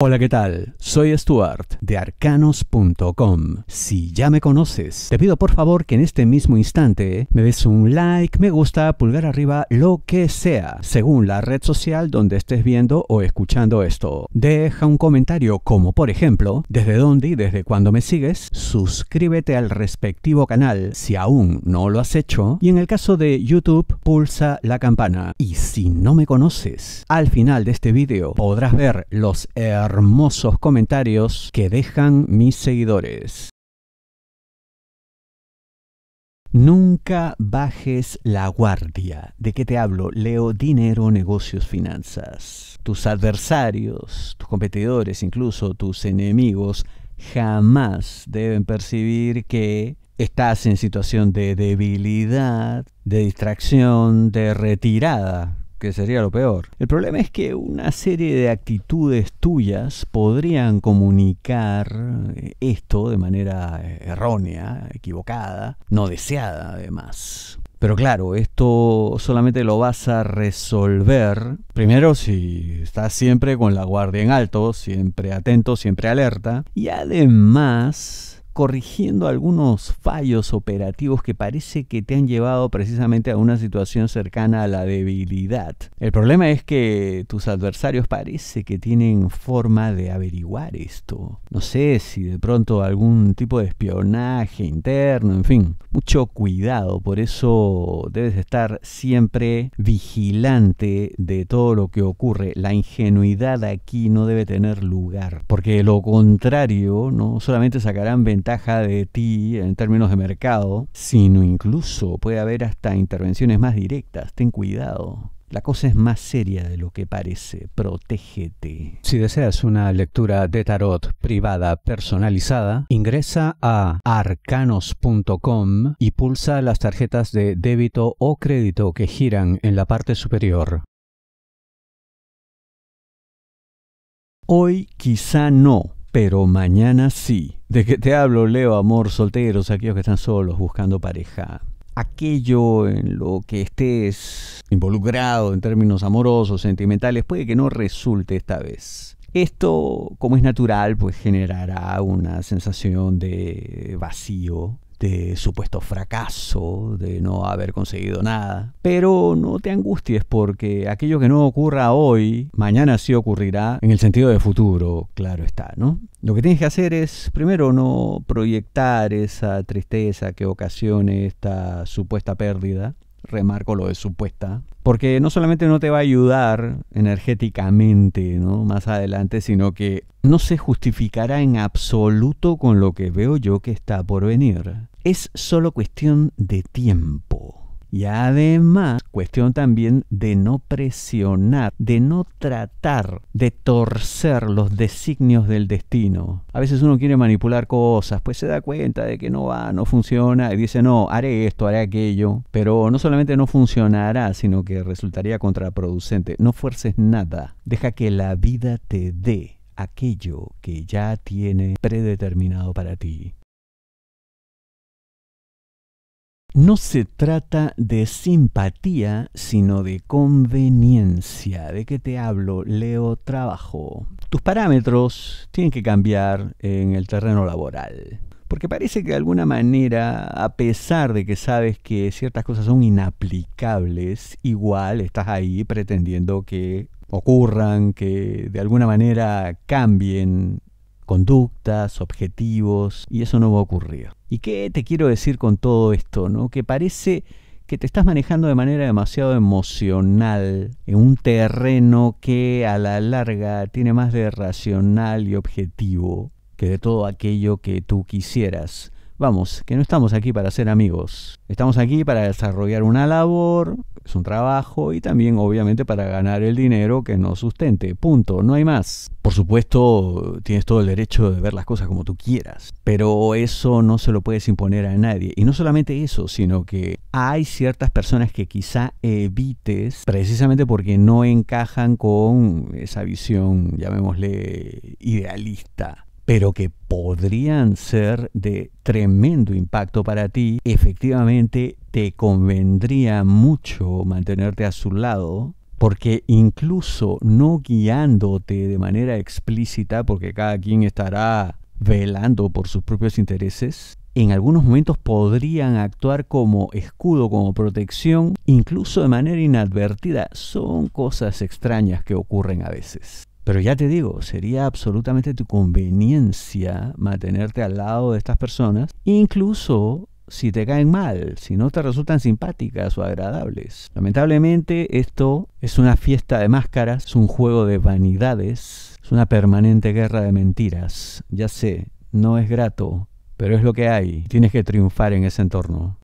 Hola, ¿qué tal? Soy Stuart de arcanos.com. Si ya me conoces, te pido por favor que en este mismo instante me des un like, me gusta, pulgar arriba, lo que sea, según la red social donde estés viendo o escuchando esto. Deja un comentario como por ejemplo, desde dónde y desde cuándo me sigues, suscríbete al respectivo canal si aún no lo has hecho y en el caso de YouTube pulsa la campana. Y si no me conoces, al final de este vídeo podrás ver los hermosos comentarios que dejan mis seguidores. Nunca bajes la guardia. ¿De qué te hablo? Leo dinero, negocios, finanzas. Tus adversarios, tus competidores, incluso tus enemigos, jamás deben percibir que estás en situación de debilidad, de distracción, de retirada que sería lo peor. El problema es que una serie de actitudes tuyas podrían comunicar esto de manera eh, errónea, equivocada, no deseada además. Pero claro, esto solamente lo vas a resolver, primero si estás siempre con la guardia en alto, siempre atento, siempre alerta, y además corrigiendo algunos fallos operativos que parece que te han llevado precisamente a una situación cercana a la debilidad. El problema es que tus adversarios parece que tienen forma de averiguar esto. No sé si de pronto algún tipo de espionaje interno, en fin, mucho cuidado, por eso debes estar siempre vigilante de todo lo que ocurre. La ingenuidad aquí no debe tener lugar, porque lo contrario no solamente sacarán ventajas de ti en términos de mercado, sino incluso puede haber hasta intervenciones más directas. Ten cuidado. La cosa es más seria de lo que parece. Protégete. Si deseas una lectura de tarot privada personalizada, ingresa a arcanos.com y pulsa las tarjetas de débito o crédito que giran en la parte superior. Hoy quizá no pero mañana sí. ¿De que te hablo, Leo? Amor, solteros, aquellos que están solos buscando pareja. Aquello en lo que estés involucrado en términos amorosos, sentimentales, puede que no resulte esta vez. Esto, como es natural, pues generará una sensación de vacío, de supuesto fracaso, de no haber conseguido nada. Pero no te angusties porque aquello que no ocurra hoy, mañana sí ocurrirá en el sentido de futuro, claro está, ¿no? Lo que tienes que hacer es, primero, no proyectar esa tristeza que ocasione esta supuesta pérdida. Remarco lo de supuesta, porque no solamente no te va a ayudar energéticamente ¿no? más adelante, sino que no se justificará en absoluto con lo que veo yo que está por venir. Es solo cuestión de tiempo. Y además, cuestión también de no presionar, de no tratar de torcer los designios del destino. A veces uno quiere manipular cosas, pues se da cuenta de que no va, no funciona, y dice, no, haré esto, haré aquello. Pero no solamente no funcionará, sino que resultaría contraproducente. No fuerces nada, deja que la vida te dé aquello que ya tiene predeterminado para ti. No se trata de simpatía, sino de conveniencia. ¿De qué te hablo? Leo trabajo. Tus parámetros tienen que cambiar en el terreno laboral. Porque parece que de alguna manera, a pesar de que sabes que ciertas cosas son inaplicables, igual estás ahí pretendiendo que ocurran, que de alguna manera cambien conductas, objetivos, y eso no va a ocurrir. ¿Y qué te quiero decir con todo esto? ¿no? Que parece que te estás manejando de manera demasiado emocional en un terreno que a la larga tiene más de racional y objetivo que de todo aquello que tú quisieras. Vamos, que no estamos aquí para ser amigos. Estamos aquí para desarrollar una labor, es un trabajo y también obviamente para ganar el dinero que nos sustente. Punto, no hay más. Por supuesto, tienes todo el derecho de ver las cosas como tú quieras, pero eso no se lo puedes imponer a nadie. Y no solamente eso, sino que hay ciertas personas que quizá evites precisamente porque no encajan con esa visión, llamémosle, idealista pero que podrían ser de tremendo impacto para ti, efectivamente te convendría mucho mantenerte a su lado porque incluso no guiándote de manera explícita, porque cada quien estará velando por sus propios intereses, en algunos momentos podrían actuar como escudo, como protección, incluso de manera inadvertida. Son cosas extrañas que ocurren a veces. Pero ya te digo, sería absolutamente tu conveniencia mantenerte al lado de estas personas, incluso si te caen mal, si no te resultan simpáticas o agradables. Lamentablemente esto es una fiesta de máscaras, es un juego de vanidades, es una permanente guerra de mentiras. Ya sé, no es grato, pero es lo que hay. Tienes que triunfar en ese entorno.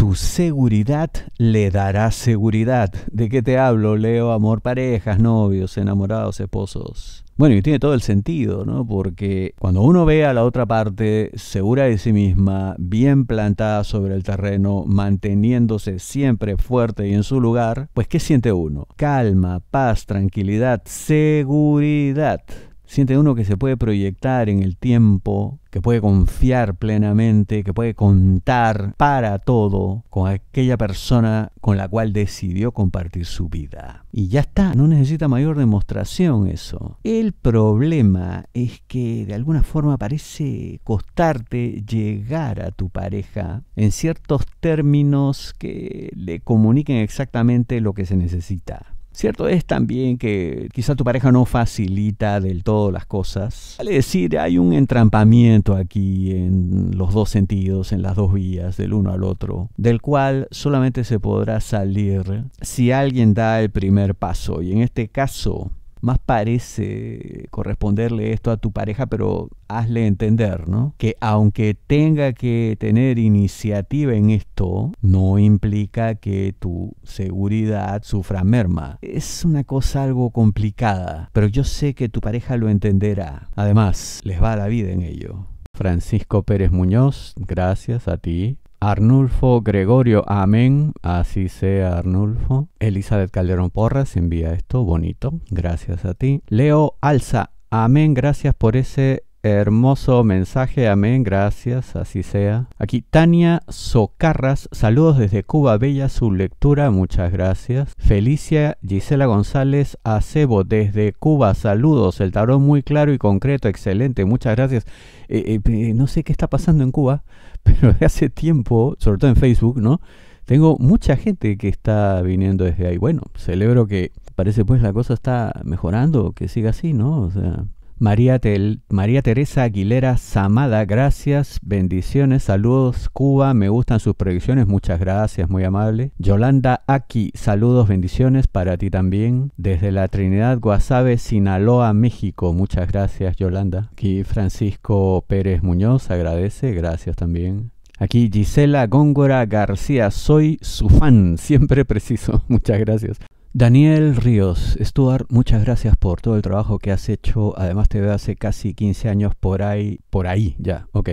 tu seguridad le dará seguridad. ¿De qué te hablo, Leo? Amor, parejas, novios, enamorados, esposos. Bueno, y tiene todo el sentido, ¿no? Porque cuando uno ve a la otra parte segura de sí misma, bien plantada sobre el terreno, manteniéndose siempre fuerte y en su lugar, pues ¿qué siente uno? Calma, paz, tranquilidad, seguridad siente uno que se puede proyectar en el tiempo, que puede confiar plenamente, que puede contar para todo con aquella persona con la cual decidió compartir su vida. Y ya está, no necesita mayor demostración eso. El problema es que de alguna forma parece costarte llegar a tu pareja en ciertos términos que le comuniquen exactamente lo que se necesita. Cierto es también que quizá tu pareja no facilita del todo las cosas. Vale decir, hay un entrampamiento aquí en los dos sentidos, en las dos vías, del uno al otro, del cual solamente se podrá salir si alguien da el primer paso. Y en este caso, más parece corresponderle esto a tu pareja, pero hazle entender, ¿no? Que aunque tenga que tener iniciativa en esto, no implica que tu seguridad sufra merma. Es una cosa algo complicada, pero yo sé que tu pareja lo entenderá. Además, les va la vida en ello. Francisco Pérez Muñoz, gracias a ti Arnulfo Gregorio, amén. Así sea, Arnulfo. Elizabeth Calderón Porras envía esto, bonito. Gracias a ti. Leo Alza, amén. Gracias por ese Hermoso mensaje, amén, gracias, así sea. Aquí Tania Socarras, saludos desde Cuba, bella su lectura, muchas gracias. Felicia Gisela González Acebo, desde Cuba, saludos, el tarot muy claro y concreto, excelente, muchas gracias. Eh, eh, no sé qué está pasando en Cuba, pero hace tiempo, sobre todo en Facebook, ¿no? Tengo mucha gente que está viniendo desde ahí. Bueno, celebro que parece pues la cosa está mejorando, que siga así, ¿no? O sea... María, Teresa Aguilera Zamada, gracias, bendiciones, saludos, Cuba, me gustan sus predicciones, muchas gracias, muy amable. Yolanda Aki, saludos, bendiciones para ti también. Desde la Trinidad Guasave, Sinaloa, México, muchas gracias, Yolanda. Aquí Francisco Pérez Muñoz agradece, gracias también. Aquí Gisela Góngora García, soy su fan, siempre preciso, muchas gracias. Daniel Ríos, Stuart, muchas gracias por todo el trabajo que has hecho. Además te veo hace casi 15 años por ahí, por ahí ya, ok.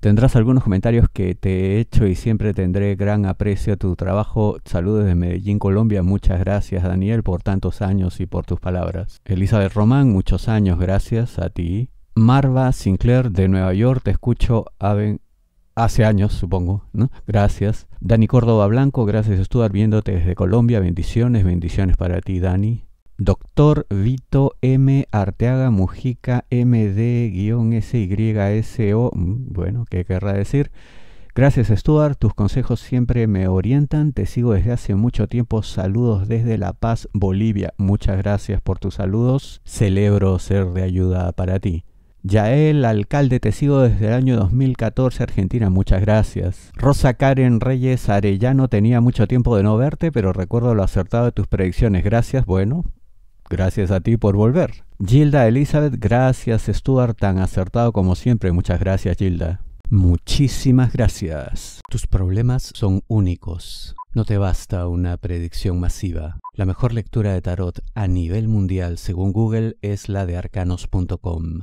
Tendrás algunos comentarios que te he hecho y siempre tendré gran aprecio a tu trabajo. Saludos desde Medellín, Colombia. Muchas gracias Daniel por tantos años y por tus palabras. Elizabeth Román, muchos años, gracias a ti. Marva Sinclair de Nueva York, te escucho, Aven hace años, supongo, ¿no? Gracias. Dani Córdoba Blanco, gracias Stuart, viéndote desde Colombia. Bendiciones, bendiciones para ti, Dani. Doctor Vito M. Arteaga Mujica MD-SYSO. Mm, bueno, ¿qué querrá decir? Gracias Stuart, tus consejos siempre me orientan, te sigo desde hace mucho tiempo, saludos desde La Paz, Bolivia, muchas gracias por tus saludos, celebro ser de ayuda para ti. Yael, alcalde te sigo desde el año 2014, Argentina, muchas gracias. Rosa Karen Reyes Arellano, tenía mucho tiempo de no verte, pero recuerdo lo acertado de tus predicciones. Gracias, bueno, gracias a ti por volver. Gilda Elizabeth, gracias, Stuart, tan acertado como siempre. Muchas gracias, Gilda. Muchísimas gracias. Tus problemas son únicos. No te basta una predicción masiva. La mejor lectura de tarot a nivel mundial, según Google, es la de arcanos.com.